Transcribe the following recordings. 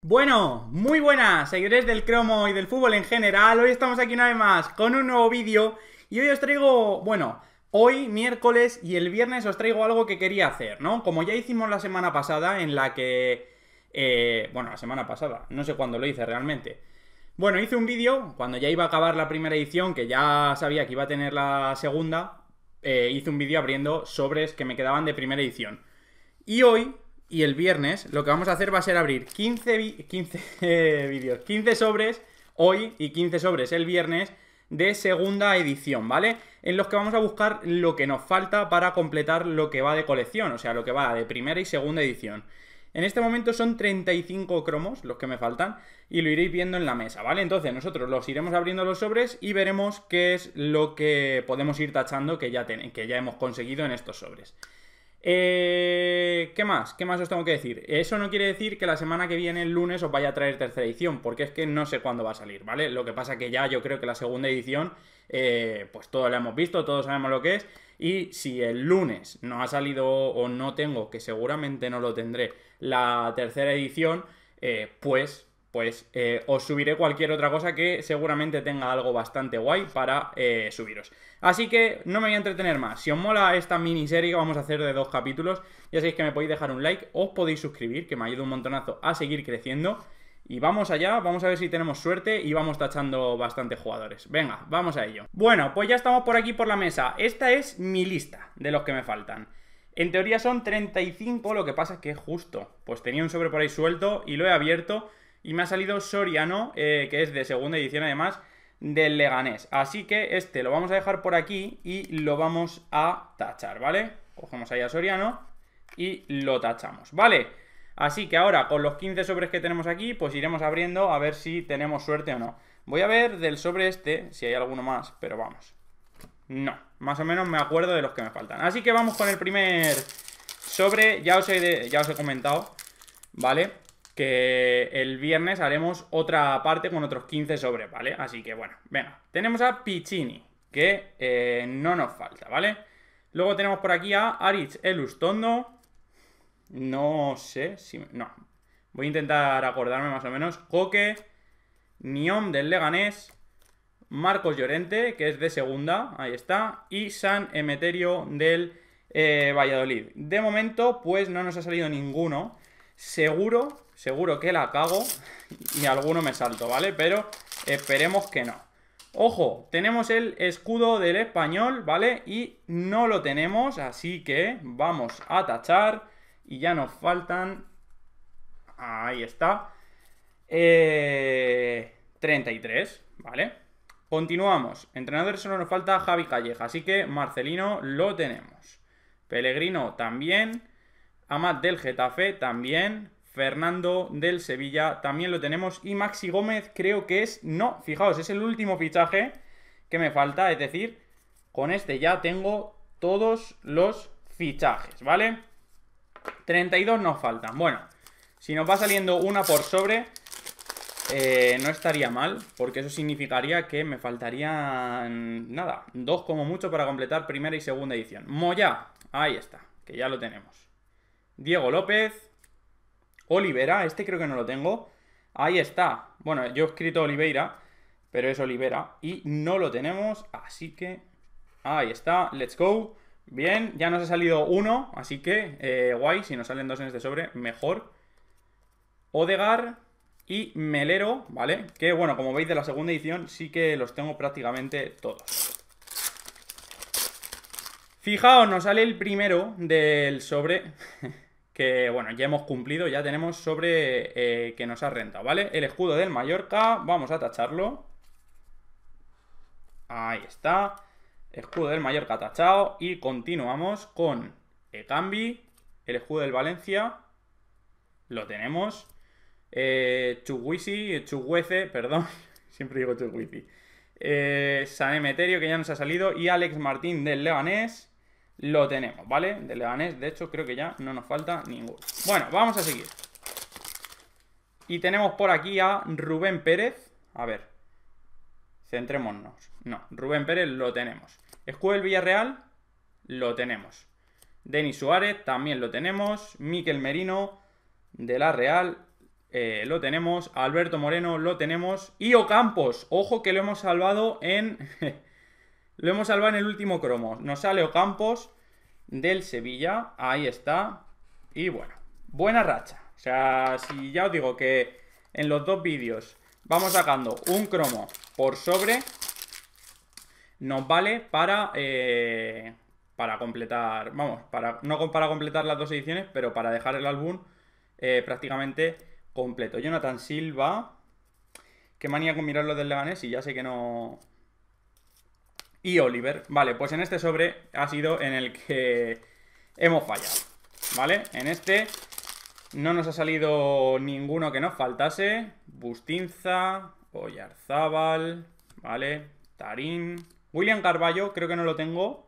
Bueno, muy buenas, seguidores del cromo y del fútbol en general. Hoy estamos aquí una vez más con un nuevo vídeo y hoy os traigo, bueno, hoy miércoles y el viernes os traigo algo que quería hacer, ¿no? Como ya hicimos la semana pasada en la que... Eh, bueno, la semana pasada, no sé cuándo lo hice realmente. Bueno, hice un vídeo cuando ya iba a acabar la primera edición, que ya sabía que iba a tener la segunda, eh, hice un vídeo abriendo sobres que me quedaban de primera edición. Y hoy y el viernes lo que vamos a hacer va a ser abrir 15, eh, vídeos, 15 sobres hoy y 15 sobres el viernes de segunda edición, ¿vale? En los que vamos a buscar lo que nos falta para completar lo que va de colección, o sea, lo que va de primera y segunda edición. En este momento son 35 cromos los que me faltan y lo iréis viendo en la mesa, ¿vale? Entonces nosotros los iremos abriendo los sobres y veremos qué es lo que podemos ir tachando que ya, que ya hemos conseguido en estos sobres. Eh, ¿Qué más? ¿Qué más os tengo que decir? Eso no quiere decir que la semana que viene, el lunes, os vaya a traer tercera edición, porque es que no sé cuándo va a salir, ¿vale? Lo que pasa que ya yo creo que la segunda edición, eh, pues todos la hemos visto, todos sabemos lo que es, y si el lunes no ha salido o no tengo, que seguramente no lo tendré, la tercera edición, eh, pues pues eh, os subiré cualquier otra cosa que seguramente tenga algo bastante guay para eh, subiros. Así que no me voy a entretener más. Si os mola esta miniserie que vamos a hacer de dos capítulos, ya sabéis que me podéis dejar un like, os podéis suscribir, que me ayuda un montonazo a seguir creciendo. Y vamos allá, vamos a ver si tenemos suerte y vamos tachando bastantes jugadores. Venga, vamos a ello. Bueno, pues ya estamos por aquí por la mesa. Esta es mi lista de los que me faltan. En teoría son 35, lo que pasa es que justo, pues tenía un sobre por ahí suelto y lo he abierto y me ha salido Soriano, eh, que es de segunda edición además, del Leganés. Así que este lo vamos a dejar por aquí y lo vamos a tachar, ¿vale? Cogemos ahí a Soriano y lo tachamos, ¿vale? Así que ahora con los 15 sobres que tenemos aquí, pues iremos abriendo a ver si tenemos suerte o no. Voy a ver del sobre este, si hay alguno más, pero vamos. No, más o menos me acuerdo de los que me faltan. Así que vamos con el primer sobre, ya os he, ya os he comentado, ¿vale? que el viernes haremos otra parte con otros 15 sobres, ¿vale? Así que bueno, venga, tenemos a Piccini, que eh, no nos falta, ¿vale? Luego tenemos por aquí a Aritz Elustondo, no sé si... No, voy a intentar acordarme más o menos. Coque, Niom del Leganés, Marcos Llorente, que es de segunda, ahí está, y San Emeterio del eh, Valladolid. De momento, pues no nos ha salido ninguno. Seguro Seguro que la cago y alguno me salto, ¿vale? Pero esperemos que no. Ojo, tenemos el escudo del español, ¿vale? Y no lo tenemos, así que vamos a tachar. Y ya nos faltan... Ahí está. 33, eh, ¿vale? Continuamos. Entrenadores solo nos falta Javi Calleja, así que Marcelino lo tenemos. Pellegrino también. Amad del Getafe también. Fernando del Sevilla también lo tenemos. Y Maxi Gómez creo que es... No, fijaos, es el último fichaje que me falta. Es decir, con este ya tengo todos los fichajes, ¿vale? 32 nos faltan. Bueno, si nos va saliendo una por sobre, eh, no estaría mal, porque eso significaría que me faltarían, nada, dos como mucho para completar primera y segunda edición. Moya, ahí está, que ya lo tenemos. Diego López, Olivera, este creo que no lo tengo. Ahí está. Bueno, yo he escrito Oliveira, pero es Olivera. Y no lo tenemos, así que... Ahí está, let's go. Bien, ya nos ha salido uno, así que eh, guay. Si nos salen dos en este sobre, mejor. Odegar y Melero, ¿vale? Que bueno, como veis de la segunda edición, sí que los tengo prácticamente todos. Fijaos, nos sale el primero del sobre... que bueno, ya hemos cumplido, ya tenemos sobre eh, que nos ha rentado, ¿vale? El escudo del Mallorca, vamos a tacharlo. Ahí está. Escudo del Mallorca tachado. Y continuamos con Ecambi. el escudo del Valencia. Lo tenemos. Eh, Chuguisi, perdón. Siempre digo Chuguisi. Eh, San que ya nos ha salido. Y Alex Martín del Lebanés lo tenemos, ¿vale? De Leganés, de hecho, creo que ya no nos falta ninguno. Bueno, vamos a seguir. Y tenemos por aquí a Rubén Pérez. A ver, centrémonos. No, Rubén Pérez lo tenemos. Escudel Villarreal, lo tenemos. Denis Suárez, también lo tenemos. Miquel Merino, de la Real, eh, lo tenemos. Alberto Moreno, lo tenemos. Y Ocampos, ojo que lo hemos salvado en... Lo hemos salvado en el último cromo. Nos sale Ocampos del Sevilla. Ahí está. Y bueno, buena racha. O sea, si ya os digo que en los dos vídeos vamos sacando un cromo por sobre, nos vale para... Eh, para completar, vamos, para, no para completar las dos ediciones, pero para dejar el álbum eh, prácticamente completo. Jonathan Silva, qué manía con mirar lo del Leganés y ya sé que no, y Oliver. Vale, pues en este sobre ha sido en el que hemos fallado, ¿vale? En este no nos ha salido ninguno que nos faltase. Bustinza, Oyarzábal, ¿vale? Tarín, William Carballo, creo que no lo tengo.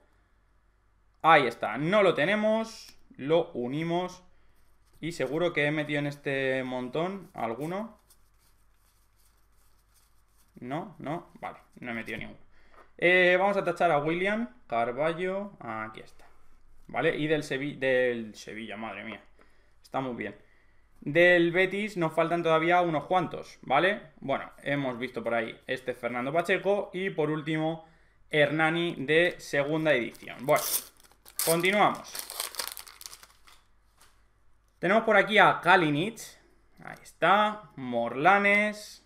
Ahí está, no lo tenemos, lo unimos y seguro que he metido en este montón alguno. No, no, vale, no he metido ninguno. Eh, vamos a tachar a William, Carballo, aquí está. ¿Vale? Y del, del Sevilla, madre mía. está muy bien. Del Betis nos faltan todavía unos cuantos, ¿vale? Bueno, hemos visto por ahí este Fernando Pacheco y por último Hernani de segunda edición. Bueno, continuamos. Tenemos por aquí a Kalinic, ahí está, Morlanes,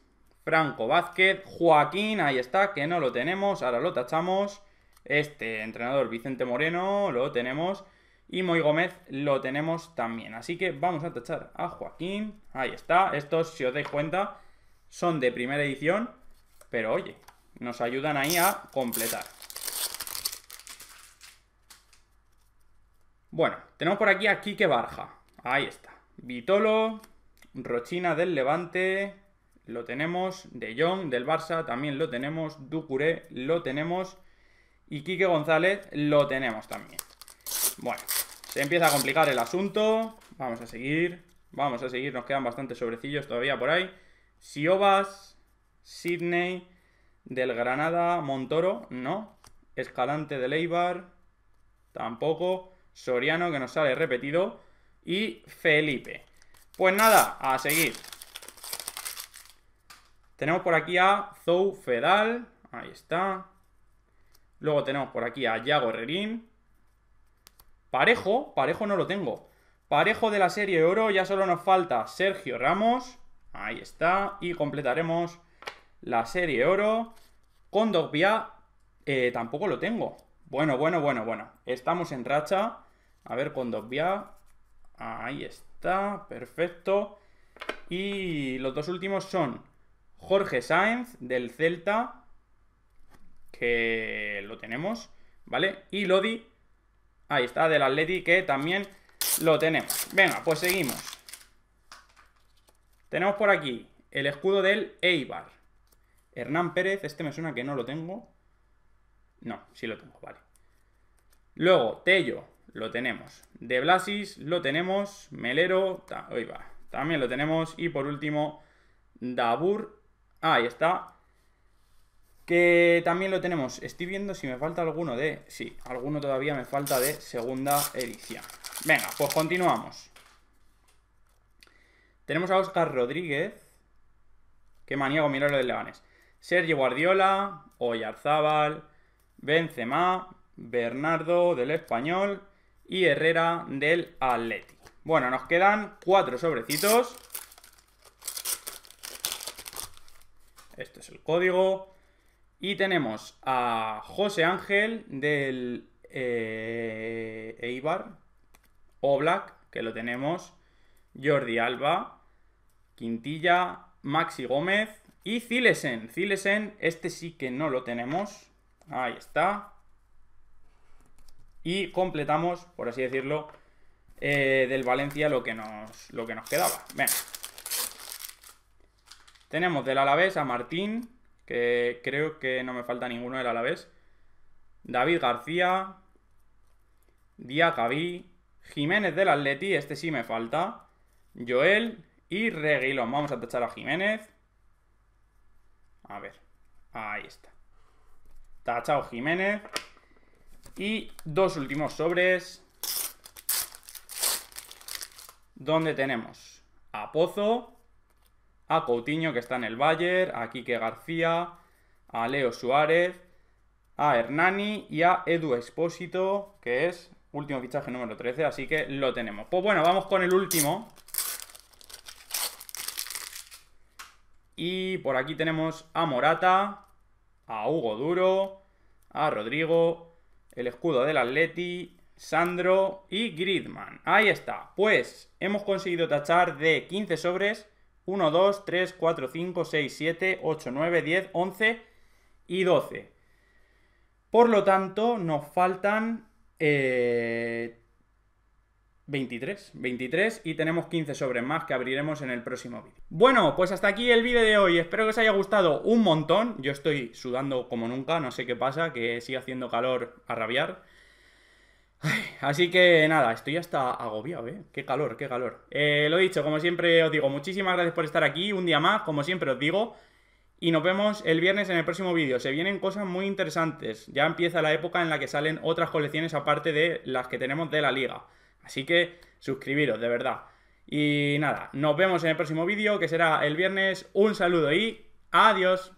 Franco Vázquez, Joaquín, ahí está, que no lo tenemos, ahora lo tachamos. Este entrenador Vicente Moreno lo tenemos. Y Moy Gómez lo tenemos también. Así que vamos a tachar a Joaquín. Ahí está. Estos, si os dais cuenta, son de primera edición. Pero oye, nos ayudan ahí a completar. Bueno, tenemos por aquí a Quique Barja. Ahí está. Vitolo, Rochina del Levante, lo tenemos, De Jong del Barça también lo tenemos, Ducuré lo tenemos y Quique González lo tenemos también. Bueno, se empieza a complicar el asunto, vamos a seguir, vamos a seguir, nos quedan bastantes sobrecillos todavía por ahí. Siobas, Sidney, del Granada, Montoro, no. Escalante de Eibar, tampoco. Soriano, que nos sale repetido. Y Felipe. Pues nada, a seguir. Tenemos por aquí a Zou Fedal, ahí está. Luego tenemos por aquí a Yago Herrerín. Parejo, Parejo no lo tengo. Parejo de la serie oro, ya solo nos falta Sergio Ramos, ahí está. Y completaremos la serie oro. Con Dogbia eh, tampoco lo tengo. Bueno, bueno, bueno, bueno. Estamos en racha. A ver, con Dogbia. Ahí está, perfecto. Y los dos últimos son Jorge Sáenz del Celta, que lo tenemos, ¿vale? Y Lodi, ahí está, del Atleti, que también lo tenemos. Venga, pues seguimos. Tenemos por aquí el escudo del Eibar. Hernán Pérez, este me suena que no lo tengo. No, sí lo tengo, vale. Luego, Tello, lo tenemos. De Blasis, lo tenemos. Melero, ahí va, también lo tenemos. Y por último, Dabur Ah, ahí está. Que también lo tenemos. Estoy viendo si me falta alguno de... Sí, alguno todavía me falta de segunda edición. Venga, pues continuamos. Tenemos a Oscar Rodríguez. Qué maníaco, mira lo de Levanes. Sergio Guardiola, Oyarzábal, Benzema, Bernardo del Español y Herrera del Atlético. Bueno, nos quedan cuatro sobrecitos. Este es el código. Y tenemos a José Ángel del eh, Eibar, Oblak, que lo tenemos, Jordi Alba, Quintilla, Maxi Gómez y Cilesen. Cilesen, este sí que no lo tenemos. Ahí está. Y completamos, por así decirlo, eh, del Valencia lo que nos, lo que nos quedaba. Venga. Tenemos del Alavés a Martín, que creo que no me falta ninguno del Alavés. David García, Diacabí, Jiménez del Atleti, este sí me falta. Joel y Reguilón. Vamos a tachar a Jiménez. A ver, ahí está. Tachado Jiménez. Y dos últimos sobres. Donde tenemos a Pozo, a Coutinho, que está en el Bayern, a Quique García, a Leo Suárez, a Hernani y a Edu Expósito, que es último fichaje número 13, así que lo tenemos. Pues bueno, vamos con el último. Y por aquí tenemos a Morata, a Hugo Duro, a Rodrigo, el escudo del Atleti, Sandro y Gridman. Ahí está. Pues hemos conseguido tachar de 15 sobres 1, 2, 3, 4, 5, 6, 7, 8, 9, 10, 11 y 12. Por lo tanto, nos faltan 23, eh, 23 y tenemos 15 sobres más que abriremos en el próximo vídeo. Bueno, pues hasta aquí el vídeo de hoy. Espero que os haya gustado un montón. Yo estoy sudando como nunca, no sé qué pasa, que sigue haciendo calor a rabiar. Así que nada, estoy hasta agobiado, ¿eh? Qué calor, qué calor. Eh, lo dicho, como siempre os digo, muchísimas gracias por estar aquí, un día más, como siempre os digo. Y nos vemos el viernes en el próximo vídeo. Se vienen cosas muy interesantes. Ya empieza la época en la que salen otras colecciones aparte de las que tenemos de la liga. Así que suscribiros, de verdad. Y nada, nos vemos en el próximo vídeo, que será el viernes. Un saludo y adiós.